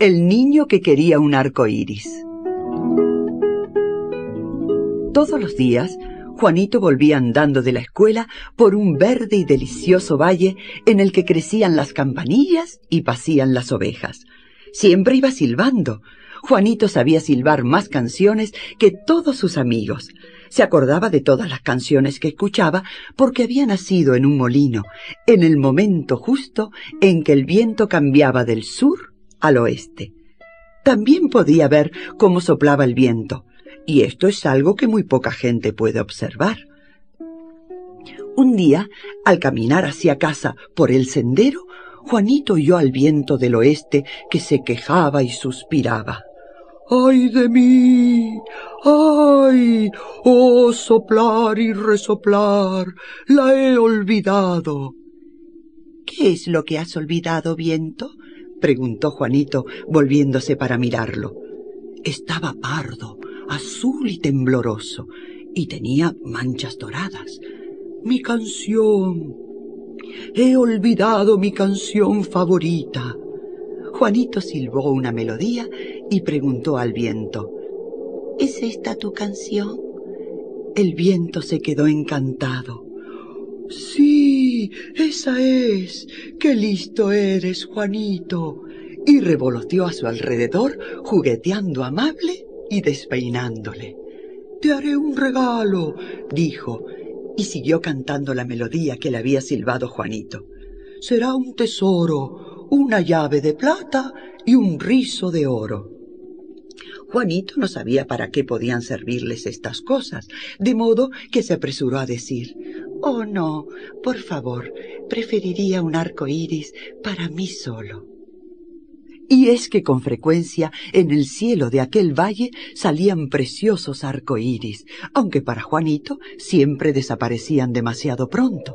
El niño que quería un arco iris. Todos los días, Juanito volvía andando de la escuela por un verde y delicioso valle en el que crecían las campanillas y pasían las ovejas. Siempre iba silbando. Juanito sabía silbar más canciones que todos sus amigos. Se acordaba de todas las canciones que escuchaba porque había nacido en un molino, en el momento justo en que el viento cambiaba del sur al oeste. También podía ver cómo soplaba el viento, y esto es algo que muy poca gente puede observar. Un día, al caminar hacia casa por el sendero, Juanito oyó al viento del oeste que se quejaba y suspiraba. ¡Ay de mí! ¡Ay! ¡Oh, soplar y resoplar! La he olvidado. ¿Qué es lo que has olvidado, viento? preguntó Juanito, volviéndose para mirarlo. Estaba pardo, azul y tembloroso, y tenía manchas doradas. Mi canción. He olvidado mi canción favorita. Juanito silbó una melodía y preguntó al viento. ¿Es esta tu canción? El viento se quedó encantado. Sí, esa es. Qué listo eres, Juanito. Y revoloteó a su alrededor, jugueteando amable y despeinándole. Te haré un regalo, dijo, y siguió cantando la melodía que le había silbado Juanito. Será un tesoro, una llave de plata y un rizo de oro. Juanito no sabía para qué podían servirles estas cosas, de modo que se apresuró a decir Oh, no, por favor, preferiría un arco iris para mí solo. Y es que con frecuencia en el cielo de aquel valle salían preciosos arco iris, aunque para Juanito siempre desaparecían demasiado pronto.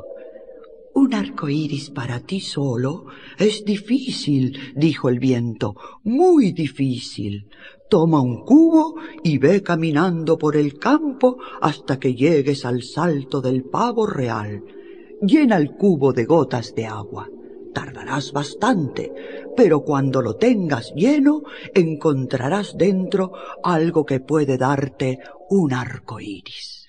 Un arco iris para ti solo es difícil, dijo el viento, muy difícil. Toma un cubo y ve caminando por el campo hasta que llegues al salto del pavo real. Llena el cubo de gotas de agua. Tardarás bastante, pero cuando lo tengas lleno encontrarás dentro algo que puede darte un arco iris.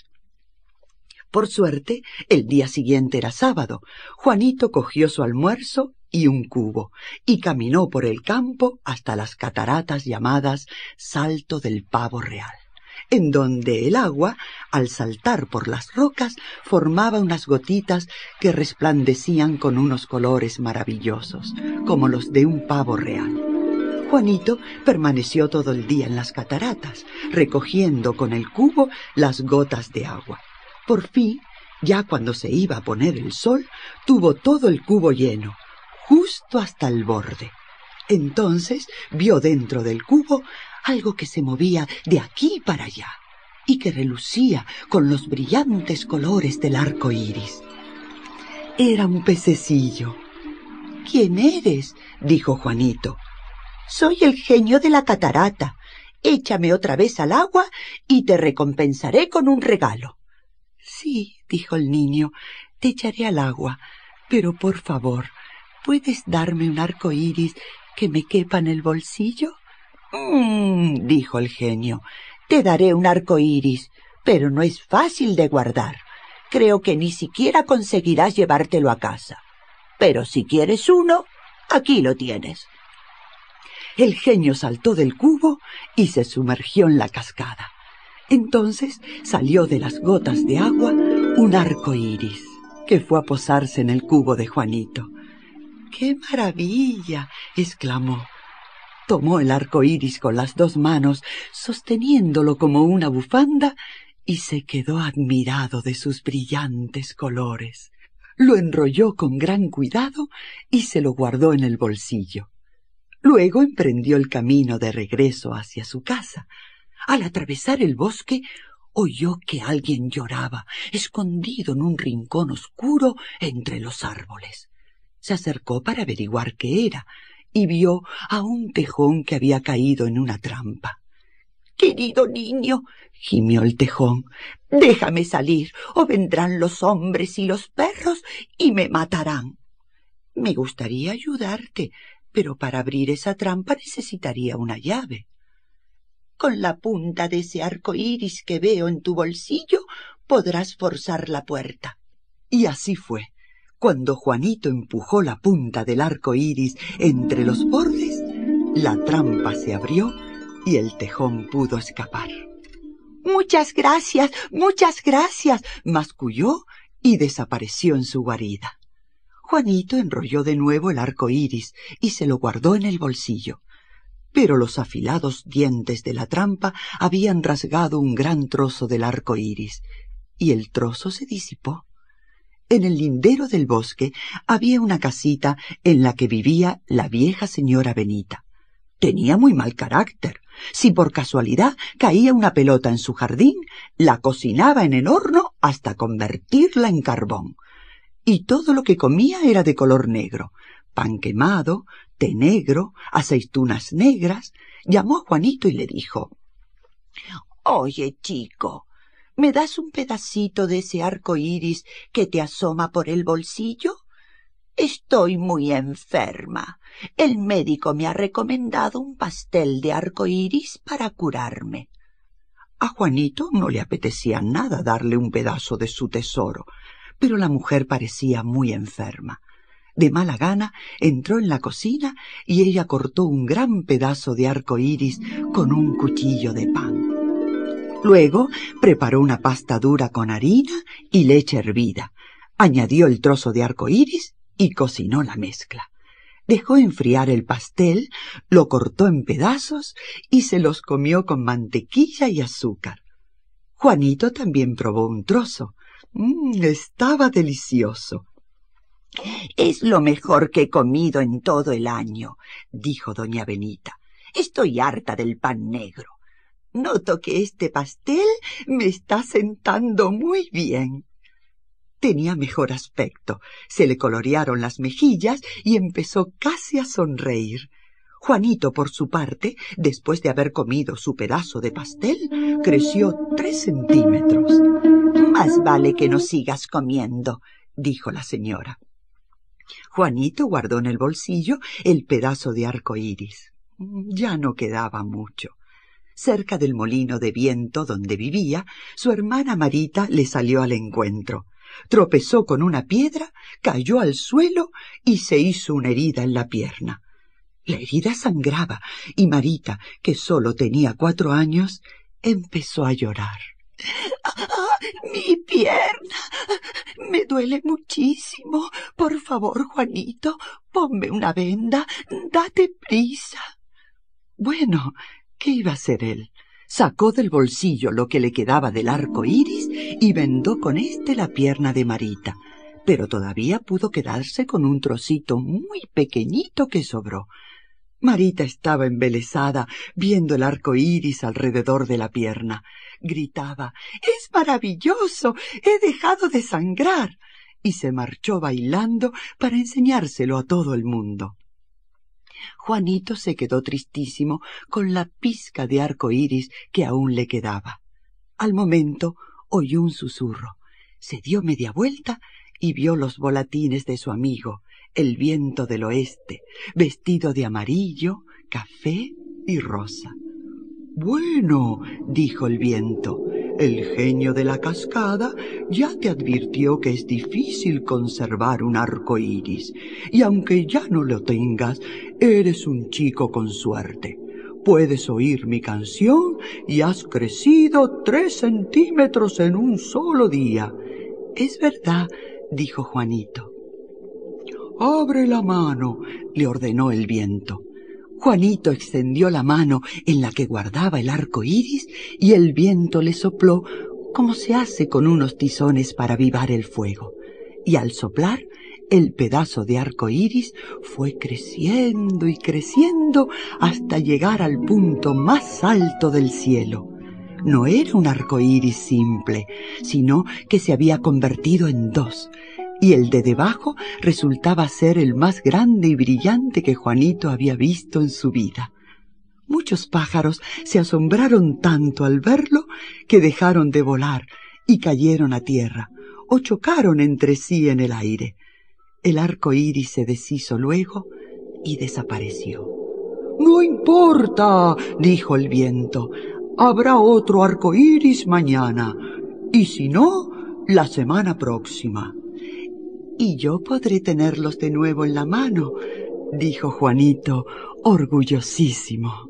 Por suerte, el día siguiente era sábado. Juanito cogió su almuerzo y un cubo, y caminó por el campo hasta las cataratas llamadas Salto del Pavo Real, en donde el agua, al saltar por las rocas, formaba unas gotitas que resplandecían con unos colores maravillosos, como los de un pavo real. Juanito permaneció todo el día en las cataratas, recogiendo con el cubo las gotas de agua. Por fin, ya cuando se iba a poner el sol, tuvo todo el cubo lleno, justo hasta el borde. Entonces vio dentro del cubo algo que se movía de aquí para allá y que relucía con los brillantes colores del arco iris. Era un pececillo. ¿Quién eres? dijo Juanito. Soy el genio de la catarata. Échame otra vez al agua y te recompensaré con un regalo. Sí, dijo el niño, te echaré al agua, pero por favor, ¿puedes darme un arco iris que me quepa en el bolsillo? Mmm, dijo el genio, te daré un arco iris, pero no es fácil de guardar. Creo que ni siquiera conseguirás llevártelo a casa. Pero si quieres uno, aquí lo tienes. El genio saltó del cubo y se sumergió en la cascada. Entonces salió de las gotas de agua un arco iris que fue a posarse en el cubo de Juanito. ¡Qué maravilla! exclamó. Tomó el arco iris con las dos manos, sosteniéndolo como una bufanda, y se quedó admirado de sus brillantes colores. Lo enrolló con gran cuidado y se lo guardó en el bolsillo. Luego emprendió el camino de regreso hacia su casa. Al atravesar el bosque, oyó que alguien lloraba, escondido en un rincón oscuro entre los árboles. Se acercó para averiguar qué era y vio a un tejón que había caído en una trampa. Querido niño, gimió el tejón, déjame salir o vendrán los hombres y los perros y me matarán. Me gustaría ayudarte, pero para abrir esa trampa necesitaría una llave con la punta de ese arco iris que veo en tu bolsillo, podrás forzar la puerta. Y así fue. Cuando Juanito empujó la punta del arco iris entre los bordes, la trampa se abrió y el tejón pudo escapar. Muchas gracias, muchas gracias, masculló y desapareció en su guarida. Juanito enrolló de nuevo el arco iris y se lo guardó en el bolsillo pero los afilados dientes de la trampa habían rasgado un gran trozo del arco iris, y el trozo se disipó. En el lindero del bosque había una casita en la que vivía la vieja señora Benita. Tenía muy mal carácter. Si por casualidad caía una pelota en su jardín, la cocinaba en el horno hasta convertirla en carbón. Y todo lo que comía era de color negro, pan quemado, té negro, aceitunas negras, llamó a Juanito y le dijo Oye, chico, ¿me das un pedacito de ese arco iris que te asoma por el bolsillo? Estoy muy enferma. El médico me ha recomendado un pastel de arco iris para curarme. A Juanito no le apetecía nada darle un pedazo de su tesoro, pero la mujer parecía muy enferma. De mala gana entró en la cocina y ella cortó un gran pedazo de arco iris con un cuchillo de pan. Luego preparó una pasta dura con harina y leche hervida, añadió el trozo de arco iris y cocinó la mezcla. Dejó enfriar el pastel, lo cortó en pedazos y se los comió con mantequilla y azúcar. Juanito también probó un trozo. Mm, estaba delicioso. Es lo mejor que he comido en todo el año, dijo doña Benita. Estoy harta del pan negro. Noto que este pastel me está sentando muy bien. Tenía mejor aspecto, se le colorearon las mejillas y empezó casi a sonreír. Juanito, por su parte, después de haber comido su pedazo de pastel, creció tres centímetros. Más vale que no sigas comiendo, dijo la señora. Juanito guardó en el bolsillo el pedazo de arco iris. Ya no quedaba mucho. Cerca del molino de viento donde vivía, su hermana Marita le salió al encuentro. Tropezó con una piedra, cayó al suelo y se hizo una herida en la pierna. La herida sangraba y Marita, que solo tenía cuatro años, empezó a llorar mi pierna. Me duele muchísimo. Por favor, Juanito, ponme una venda. Date prisa. Bueno, ¿qué iba a hacer él? Sacó del bolsillo lo que le quedaba del arco iris y vendó con éste la pierna de Marita, pero todavía pudo quedarse con un trocito muy pequeñito que sobró. Marita estaba embelesada viendo el arco iris alrededor de la pierna gritaba Es maravilloso. He dejado de sangrar. y se marchó bailando para enseñárselo a todo el mundo. Juanito se quedó tristísimo con la pizca de arco iris que aún le quedaba. Al momento oyó un susurro, se dio media vuelta y vio los volatines de su amigo, el viento del oeste, vestido de amarillo, café y rosa. Bueno, dijo el viento, el genio de la cascada ya te advirtió que es difícil conservar un arco iris, y aunque ya no lo tengas, eres un chico con suerte. Puedes oír mi canción y has crecido tres centímetros en un solo día. Es verdad, dijo Juanito. Abre la mano, le ordenó el viento. Juanito extendió la mano en la que guardaba el arco iris y el viento le sopló como se hace con unos tizones para avivar el fuego. Y al soplar, el pedazo de arco iris fue creciendo y creciendo hasta llegar al punto más alto del cielo. No era un arco iris simple, sino que se había convertido en dos, y el de debajo resultaba ser el más grande y brillante que Juanito había visto en su vida. Muchos pájaros se asombraron tanto al verlo que dejaron de volar y cayeron a tierra o chocaron entre sí en el aire. El arco iris se deshizo luego y desapareció. No importa, dijo el viento, habrá otro arco iris mañana, y si no, la semana próxima y yo podré tenerlos de nuevo en la mano, dijo Juanito, orgullosísimo.